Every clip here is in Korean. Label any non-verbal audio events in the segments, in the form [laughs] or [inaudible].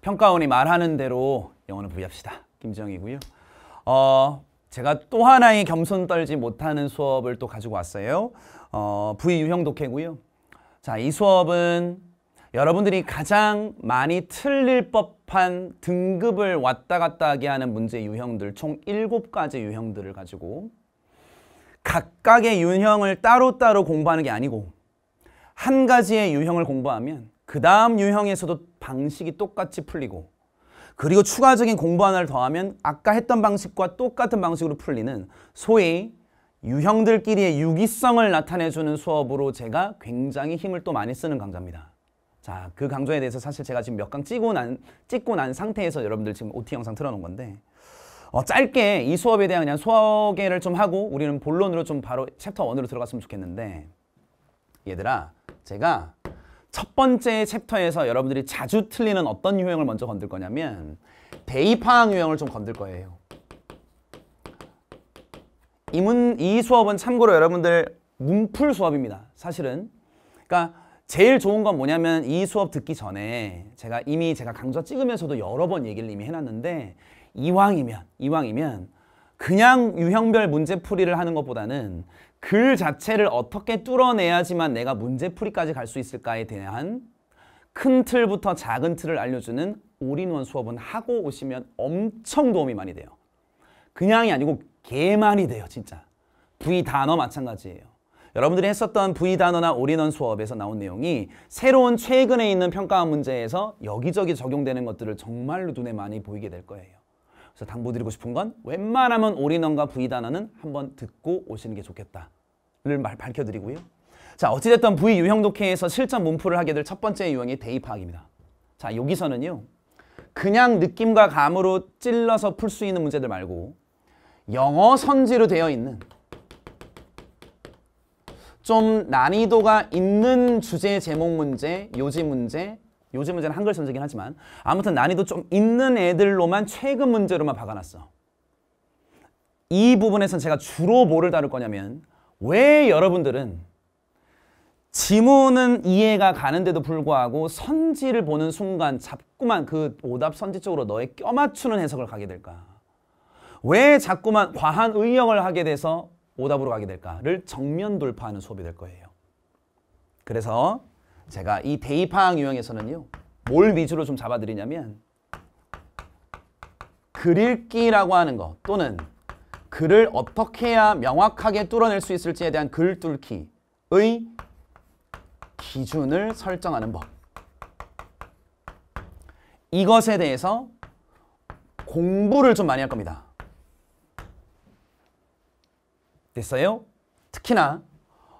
평가원이 말하는 대로 영어는 부여합시다. 김정이고요. 어, 제가 또 하나의 겸손 떨지 못하는 수업을 또 가지고 왔어요. 어, V 유형 독해고요. 자, 이 수업은 여러분들이 가장 많이 틀릴 법한 등급을 왔다 갔다 하게 하는 문제 유형들 총 7가지 유형들을 가지고 각각의 유형을 따로따로 공부하는 게 아니고 한 가지의 유형을 공부하면 그 다음 유형에서도 방식이 똑같이 풀리고 그리고 추가적인 공부 하나를 더하면 아까 했던 방식과 똑같은 방식으로 풀리는 소위 유형들끼리의 유기성을 나타내주는 수업으로 제가 굉장히 힘을 또 많이 쓰는 강좌입니다. 자, 그 강좌에 대해서 사실 제가 지금 몇 강 찍고 난, 찍고 난 상태에서 여러분들 지금 OT 영상 틀어놓은 건데 어, 짧게 이 수업에 대한 그냥 소개를 좀 하고 우리는 본론으로 좀 바로 챕터 1으로 들어갔으면 좋겠는데 얘들아 제가 첫 번째 챕터에서 여러분들이 자주 틀리는 어떤 유형을 먼저 건들 거냐면 대입항 유형을 좀 건들 거예요. 이, 문, 이 수업은 참고로 여러분들 문풀 수업입니다. 사실은. 그러니까 제일 좋은 건 뭐냐면 이 수업 듣기 전에 제가 이미 제가 강좌 찍으면서도 여러 번 얘기를 이미 해놨는데 이왕이면 이왕이면 그냥 유형별 문제풀이를 하는 것보다는 글 자체를 어떻게 뚫어내야지만 내가 문제풀이까지 갈 수 있을까에 대한 큰 틀부터 작은 틀을 알려주는 올인원 수업은 하고 오시면 엄청 도움이 많이 돼요. 그냥이 아니고 개많이 돼요 진짜. V 단어 마찬가지예요. 여러분들이 했었던 V 단어나 올인원 수업에서 나온 내용이 새로운 최근에 있는 평가원 문제에서 여기저기 적용되는 것들을 정말로 눈에 많이 보이게 될 거예요. 그래서 당부드리고 싶은 건 웬만하면 올인원과 V 단어는 한번 듣고 오시는 게 좋겠다를 말 밝혀드리고요. 자 어찌됐든 V 유형 독해에서 실전 문풀을 하게 될 첫 번째 유형이 대입 파악입니다. 자 여기서는요. 그냥 느낌과 감으로 찔러서 풀 수 있는 문제들 말고 영어 선지로 되어 있는 좀 난이도가 있는 주제 제목 문제, 요지 문제, 요즘 문제는 한글 선제긴 하지만 아무튼 난이도 좀 있는 애들로만 최근 문제로만 박아놨어. 이 부분에선 제가 주로 뭐를 다룰 거냐면 왜 여러분들은 지문은 이해가 가는데도 불구하고 선지를 보는 순간 자꾸만 그 오답 선지 쪽으로 너의 껴맞추는 해석을 가게 될까? 왜 자꾸만 과한 의역을 하게 돼서 오답으로 가게 될까를 정면 돌파하는 수업이 될 거예요. 그래서 제가 이 대입항 유형에서는요. 뭘 위주로 좀 잡아드리냐면 글읽기라고 하는 것 또는 글을 어떻게 해야 명확하게 뚫어낼 수 있을지에 대한 글뚫기의 기준을 설정하는 법 이것에 대해서 공부를 좀 많이 할 겁니다. 됐어요? 특히나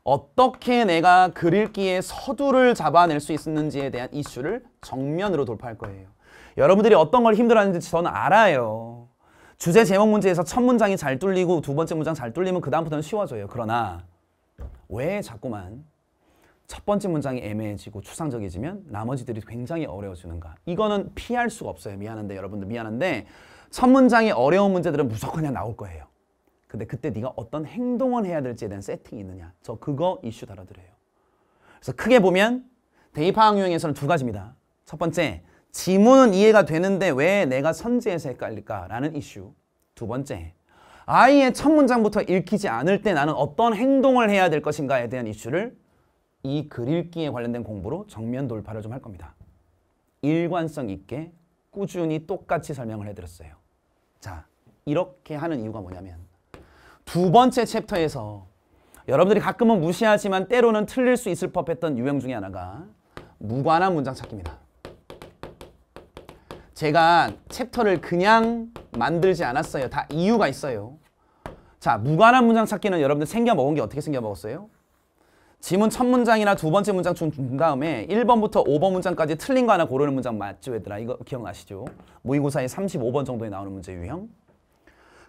어떻게 내가 글읽기에 서두를 잡아낼 수 있었는지에 대한 이슈를 정면으로 돌파할 거예요. 여러분들이 어떤 걸 힘들어하는지 저는 알아요. 주제 제목 문제에서 첫 문장이 잘 뚫리고 두 번째 문장 잘 뚫리면 그 다음부터는 쉬워져요. 그러나 왜 자꾸만 첫 번째 문장이 애매해지고 추상적해지면 나머지들이 굉장히 어려워지는가. 이거는 피할 수가 없어요. 미안한데 여러분들 미안한데 첫 문장이 어려운 문제들은 무조건 그냥 나올 거예요. 근데 그때 네가 어떤 행동을 해야 될지에 대한 세팅이 있느냐. 저 그거 이슈 달아드려요 그래서 크게 보면 대입항 유형에서는 두 가지입니다. 첫 번째, 지문은 이해가 되는데 왜 내가 선지에서 헷갈릴까라는 이슈. 두 번째, 아이의 첫 문장부터 읽히지 않을 때 나는 어떤 행동을 해야 될 것인가에 대한 이슈를 이 글읽기에 관련된 공부로 정면 돌파를 좀 할 겁니다. 일관성 있게 꾸준히 똑같이 설명을 해드렸어요. 자, 이렇게 하는 이유가 뭐냐면 두 번째 챕터에서 여러분들이 가끔은 무시하지만 때로는 틀릴 수 있을 법했던 유형 중에 하나가 무관한 문장 찾기입니다. 제가 챕터를 그냥 만들지 않았어요. 다 이유가 있어요. 자, 무관한 문장 찾기는 여러분들 생겨먹은 게 어떻게 생겨먹었어요? 지문 첫 문장이나 두 번째 문장 준 다음에 1번부터 5번 문장까지 틀린 거 하나 고르는 문장 맞죠 얘들아 이거 기억나시죠? 모의고사의 35번 정도에 나오는 문제 유형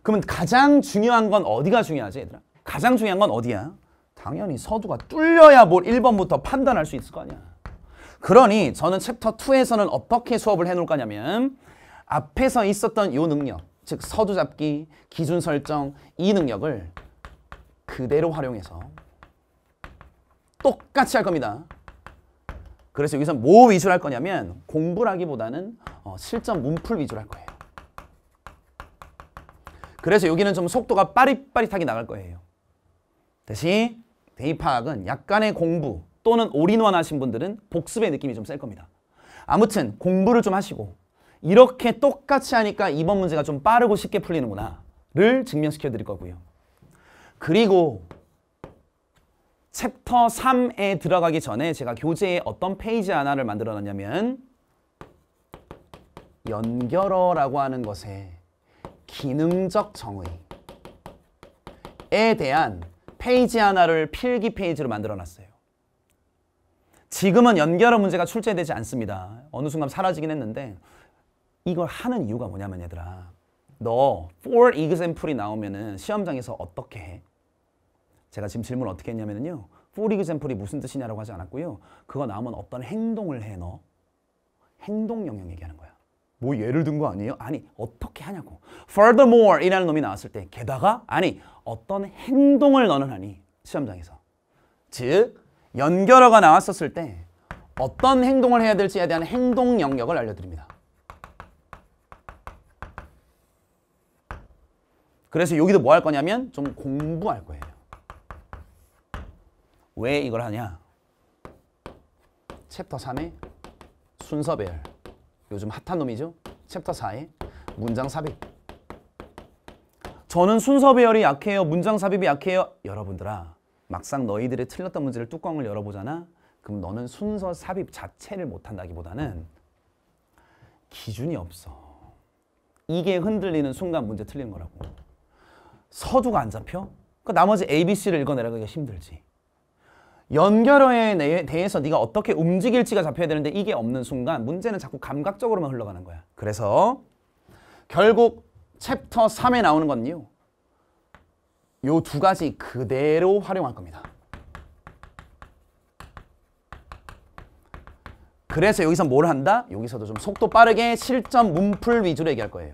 그러면 가장 중요한 건 어디가 중요하지 얘들아? 가장 중요한 건 어디야? 당연히 서두가 뚫려야 뭘 1번부터 판단할 수 있을 거 아니야. 그러니 저는 챕터 2에서는 어떻게 수업을 해놓을 거냐면 앞에서 있었던 요 능력, 즉 서두 잡기, 기준 설정, 이 능력을 그대로 활용해서 똑같이 할 겁니다. 그래서 여기서 뭐 위주로 할 거냐면 공부라기보다는 어, 실전 문풀 위주로 할 거야. 그래서 여기는 좀 속도가 빠릿빠릿하게 나갈 거예요. 대신 대입 파악은 약간의 공부 또는 올인원 하신 분들은 복습의 느낌이 좀 셀 겁니다. 아무튼 공부를 좀 하시고 이렇게 똑같이 하니까 이번 문제가 좀 빠르고 쉽게 풀리는구나 를 증명시켜 드릴 거고요. 그리고 챕터 3에 들어가기 전에 제가 교재에 어떤 페이지 하나를 만들어 놨냐면 연결어라고 하는 것에 기능적 정의에 대한 페이지 하나를 필기 페이지로 만들어 놨어요. 지금은 연결어 문제가 출제되지 않습니다. 어느 순간 사라지긴 했는데 이걸 하는 이유가 뭐냐면 얘들아 너 for example이 나오면은 시험장에서 어떻게 해? 제가 지금 질문 어떻게 했냐면요 for example이 무슨 뜻이냐라 하지 않았고요 그거 나오면 어떤 행동을 해너 행동 영역 얘기하는 거야 뭐 예를 든 거 아니에요? 아니 어떻게 하냐고 furthermore 이라는 놈이 나왔을 때 게다가 아니 어떤 행동을 너는 하니 시험장에서 즉 연결어가 나왔었을 때 어떤 행동을 해야 될지에 대한 행동 영역을 알려드립니다 그래서 여기도 뭐 할 거냐면 좀 공부할 거예요 왜 이걸 하냐 챕터 3의 순서 배열 요즘 핫한 놈이죠. 챕터 4에 문장 삽입. 저는 순서 배열이 약해요. 문장 삽입이 약해요. 여러분들아 막상 너희들의 틀렸던 문제를 뚜껑을 열어보잖아. 그럼 너는 순서 삽입 자체를 못한다기보다는 기준이 없어. 이게 흔들리는 순간 문제 틀린 거라고. 서두가 안 잡혀? 그 나머지 ABC를 읽어내라기가 힘들지. 연결어에 대해서 네가 어떻게 움직일지가 잡혀야 되는데 이게 없는 순간 문제는 자꾸 감각적으로만 흘러가는 거야. 그래서 결국 챕터 3에 나오는 건요. 요 두 가지 그대로 활용할 겁니다. 그래서 여기서 뭘 한다? 여기서도 좀 속도 빠르게 실전 문풀 위주로 얘기할 거예요.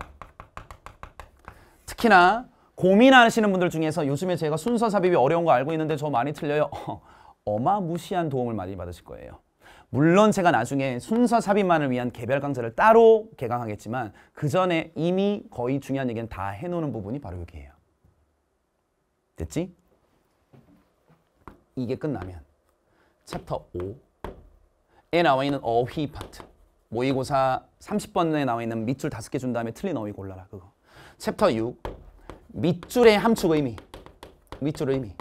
특히나 고민하시는 분들 중에서 요즘에 제가 순서 삽입이 어려운 거 알고 있는데 저 많이 틀려요. [laughs] 어, 어마무시한 도움을 많이 받으실 거예요. 물론 제가 나중에 순서 삽입만을 위한 개별 강좌를 따로 개강하겠지만 그 전에 이미 거의 중요한 얘기는 다 해놓는 부분이 바로 여기예요. 됐지? 이게 끝나면 챕터 5에 나와 있는 어휘 파트 모의고사 30번에 나와 있는 밑줄 5개 준 다음에 틀린 어휘 골라라 그거 챕터 6 밑줄의 함축 의미 밑줄 의미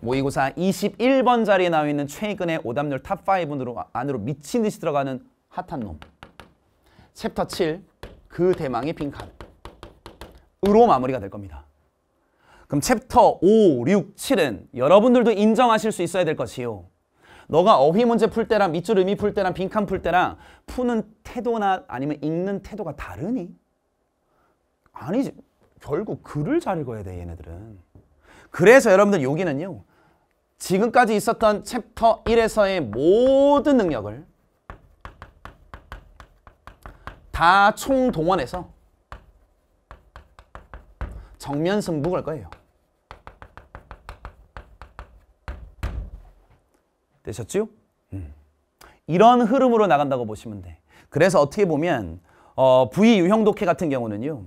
모의고사 21번 자리에 나와 있는 최근의 오답률 탑5 안으로 미친 듯이 들어가는 핫한 놈. 챕터 7, 그 대망의 빈칸. 으로 마무리가 될 겁니다. 그럼 챕터 5, 6, 7은 여러분들도 인정하실 수 있어야 될 것이요. 너가 어휘 문제 풀 때랑 밑줄 의미 풀 때랑 빈칸 풀 때랑 푸는 태도나 아니면 읽는 태도가 다르니? 아니지. 결국 글을 잘 읽어야 돼 얘네들은. 그래서 여러분들 여기는요. 지금까지 있었던 챕터 1에서의 모든 능력을 다 총동원해서 정면 승부 걸 거예요. 되셨지 음. 이런 흐름으로 나간다고 보시면 돼. 그래서 어떻게 보면 어, 부 유형 독해 같은 경우는요.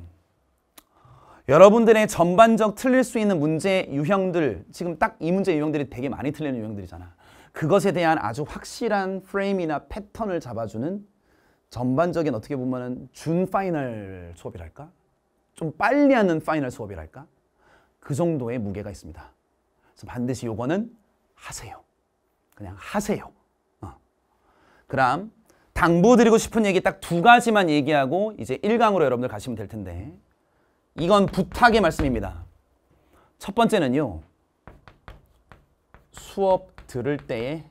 여러분들의 전반적 틀릴 수 있는 문제 유형들 지금 딱 이 문제 유형들이 되게 많이 틀리는 유형들이잖아. 그것에 대한 아주 확실한 프레임이나 패턴을 잡아주는 전반적인 어떻게 보면 준 파이널 수업이랄까? 좀 빨리 하는 파이널 수업이랄까? 그 정도의 무게가 있습니다. 그래서 반드시 요거는 하세요. 그냥 하세요. 어. 그럼 당부 드리고 싶은 얘기 딱 두 가지만 얘기하고 이제 1강으로 여러분들 가시면 될 텐데 이건 부탁의 말씀입니다. 첫 번째는요. 수업 들을 때의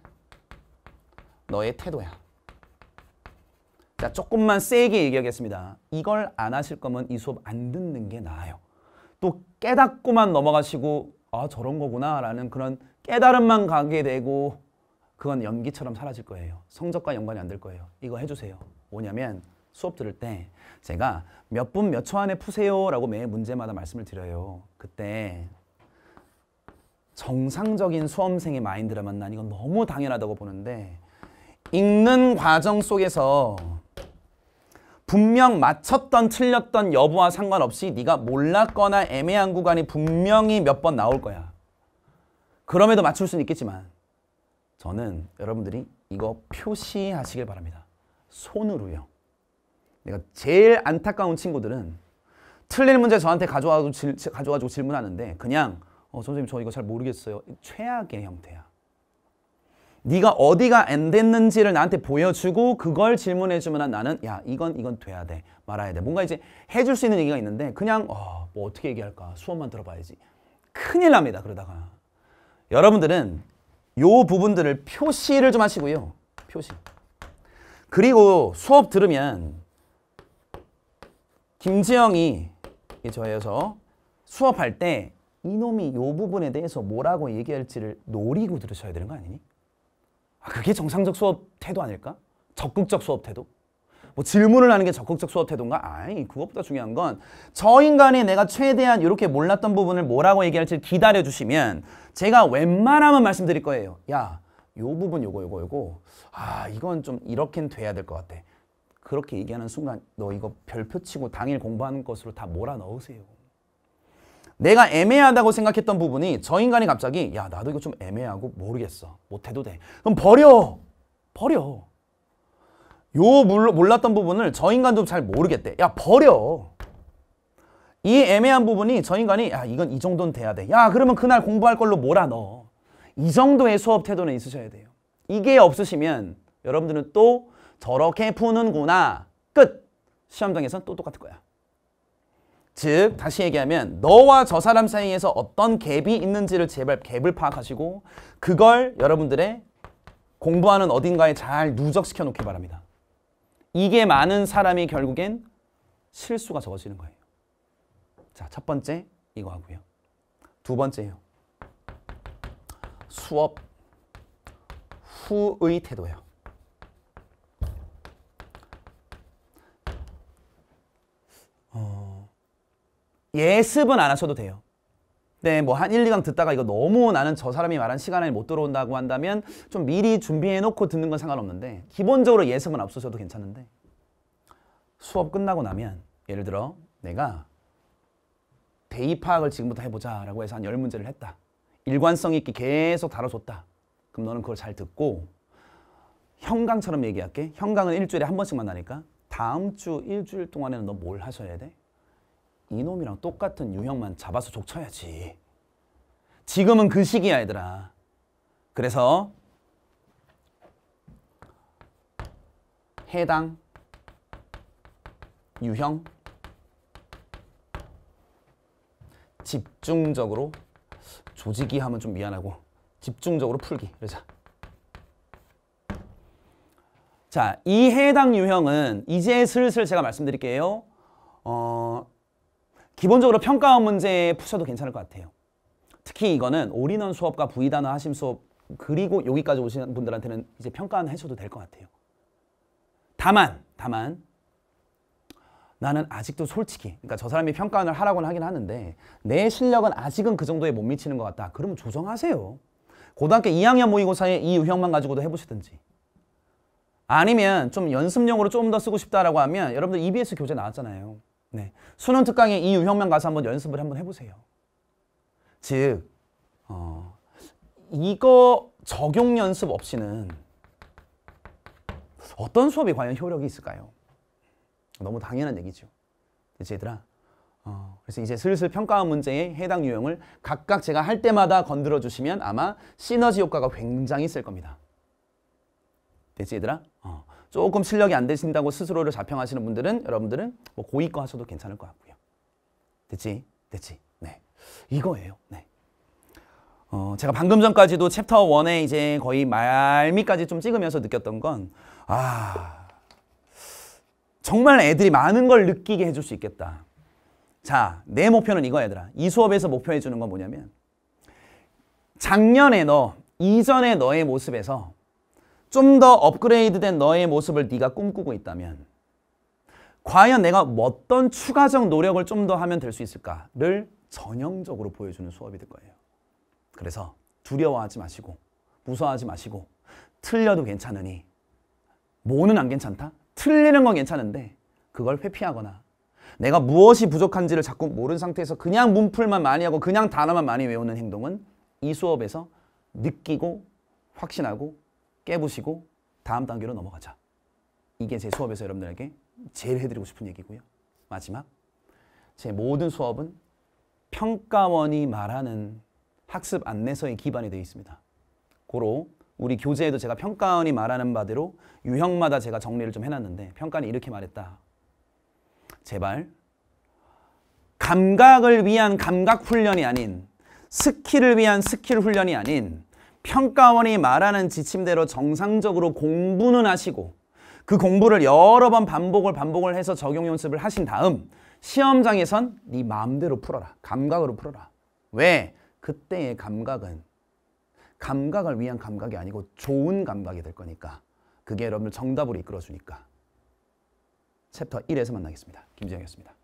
너의 태도야. 자, 조금만 세게 얘기하겠습니다. 이걸 안 하실 거면 이 수업 안 듣는 게 나아요. 또 깨닫고만 넘어가시고 아 저런 거구나 라는 그런 깨달음만 가게 되고 그건 연기처럼 사라질 거예요. 성적과 연관이 안 될 거예요. 이거 해주세요. 뭐냐면 수업 들을 때 제가 몇 분 몇 초 안에 푸세요라고 매 문제마다 말씀을 드려요. 그때 정상적인 수험생의 마인드라면 난 이건 너무 당연하다고 보는데 읽는 과정 속에서 분명 맞췄던 틀렸던 여부와 상관없이 네가 몰랐거나 애매한 구간이 분명히 몇 번 나올 거야. 그럼에도 맞출 수는 있겠지만 저는 여러분들이 이거 표시하시길 바랍니다. 손으로요. 내가 제일 안타까운 친구들은 틀린 문제 저한테 가져와도 질, 가져와주고 질문하는데 그냥 어, 선생님 저 이거 잘 모르겠어요. 최악의 형태야. 네가 어디가 안 됐는지를 나한테 보여주고 그걸 질문해주면 나는 야 이건 이건 돼야 돼 말아야 돼 뭔가 이제 해줄 수 있는 얘기가 있는데 그냥 어, 뭐 어떻게 얘기할까 수업만 들어봐야지 큰일 납니다 그러다가 여러분들은 요 부분들을 표시를 좀 하시고요 표시 그리고 수업 들으면 김지영이 저에서 수업할 때 이놈이 요 부분에 대해서 뭐라고 얘기할지를 노리고 들으셔야 되는 거 아니니? 아, 그게 정상적 수업 태도 아닐까? 적극적 수업 태도? 뭐 질문을 하는 게 적극적 수업 태도인가? 아니 그것보다 중요한 건 저 인간이 내가 최대한 이렇게 몰랐던 부분을 뭐라고 얘기할지 기다려주시면 제가 웬만하면 말씀드릴 거예요. 야, 요 부분 요거 요거 요거 아 이건 좀 이렇게는 돼야 될 것 같아. 그렇게 얘기하는 순간 너 이거 별표 치고 당일 공부하는 것으로 다 몰아 넣으세요. 내가 애매하다고 생각했던 부분이 저 인간이 갑자기 야 나도 이거 좀 애매하고 모르겠어. 못해도 돼. 그럼 버려. 버려. 요 몰랐던 부분을 저 인간도 잘 모르겠대. 야 버려. 이 애매한 부분이 저 인간이 야 이건 이 정도는 돼야 돼. 야 그러면 그날 공부할 걸로 몰아 넣어. 이 정도의 수업 태도는 있으셔야 돼요. 이게 없으시면 여러분들은 또 저렇게 푸는구나. 끝. 시험장에선 또똑같을 거야. 즉 다시 얘기하면 너와 저 사람 사이에서 어떤 갭이 있는지를 제발 갭을 파악하시고 그걸 여러분들의 공부하는 어딘가에 잘 누적시켜 놓기 바랍니다. 이게 많은 사람이 결국엔 실수가 적어지는 거예요. 자, 첫 번째 이거 하고요. 두 번째요. 수업 후의 태도예요. 예습은 안 하셔도 돼요. 네, 뭐한 1, 2강 듣다가 이거 너무 나는 저 사람이 말한 시간에 못 들어온다고 한다면 좀 미리 준비해 놓고 듣는 건 상관없는데 기본적으로 예습은 앞서셔도 괜찮은데 수업 끝나고 나면 예를 들어 내가 대입 파악을 지금부터 해보자 라고 해서 한 열문제를 했다. 일관성 있게 계속 다뤄줬다. 그럼 너는 그걸 잘 듣고 형광처럼 얘기할게. 형광은 일주일에 한 번씩 만나니까 다음 주 일주일 동안에는 너 뭘 하셔야 돼? 이놈이랑 똑같은 유형만 잡아서 족쳐야지. 지금은 그 시기야 얘들아. 그래서 해당 유형 집중적으로 조직이 하면 좀 미안하고 집중적으로 풀기 그러자 자이 해당 유형은 이제 슬슬 제가 말씀드릴게요 어, 기본적으로 평가원 문제 푸셔도 괜찮을 것 같아요. 특히 이거는 올인원 수업과 부의단어 하심 수업 그리고 여기까지 오신 분들한테는 이제 평가원 해셔도될 것 같아요. 다만 다만 나는 아직도 솔직히 그러니까 저 사람이 평가원을 하라고 하긴 하는데 내 실력은 아직은 그 정도에 못 미치는 것 같다. 그러면 조정하세요. 고등학교 2학년 모의고사에 이 유형만 가지고도 해보시든지 아니면 좀 연습용으로 좀 더 쓰고 싶다라고 하면 여러분들 EBS 교재 나왔잖아요. 네. 수능 특강에이 유형만 가서 한번 연습을 한번 해보세요. 즉, 어, 이거 적용 연습 없이는 어떤 수업이 과연 효력이 있을까요? 너무 당연한 얘기죠. 그치, 얘들아? 어, 그래서 이제 슬슬 평가 문제의 해당 유형을 각각 제가 할 때마다 건드려 주시면 아마 시너지 효과가 굉장히 셀 겁니다. 됐지, 얘들아? 어. 조금 실력이 안 되신다고 스스로를 자평하시는 분들은 여러분들은 뭐고의과 하셔도 괜찮을 것 같고요. 됐지? 됐지? 네. 이거예요. 네. 어, 제가 방금 전까지도 챕터 1에 이제 거의 말미까지 좀 찍으면서 느꼈던 건, 아, 정말 애들이 많은 걸 느끼게 해줄 수 있겠다. 자, 내 목표는 이거 얘들아. 이 수업에서 목표해 주는 건 뭐냐면, 작년에 너, 이전에 너의 모습에서 좀더 업그레이드된 너의 모습을 네가 꿈꾸고 있다면 과연 내가 어떤 추가적 노력을 좀 더 하면 될 수 있을까를 전형적으로 보여주는 수업이 될 거예요. 그래서 두려워하지 마시고 무서워하지 마시고 틀려도 괜찮으니 뭐는 안 괜찮다? 틀리는 건 괜찮은데 그걸 회피하거나 내가 무엇이 부족한지를 자꾸 모르는 상태에서 그냥 문풀만 많이 하고 그냥 단어만 많이 외우는 행동은 이 수업에서 느끼고 확신하고 깨부시고 다음 단계로 넘어가자. 이게 제 수업에서 여러분들에게 제일 해드리고 싶은 얘기고요. 마지막, 제 모든 수업은 평가원이 말하는 학습 안내서에 기반이 되어 있습니다. 고로 우리 교재에도 제가 평가원이 말하는 바대로 유형마다 제가 정리를 좀 해놨는데 평가는 이렇게 말했다. 제발 감각을 위한 감각 훈련이 아닌 스킬을 위한 스킬 훈련이 아닌 평가원이 말하는 지침대로 정상적으로 공부는 하시고 그 공부를 여러 번 반복을 반복을 해서 적용 연습을 하신 다음 시험장에선 네 마음대로 풀어라. 감각으로 풀어라. 왜? 그때의 감각은 감각을 위한 감각이 아니고 좋은 감각이 될 거니까 그게 여러분을 정답으로 이끌어주니까 챕터 1에서 만나겠습니다. 김지영이었습니다.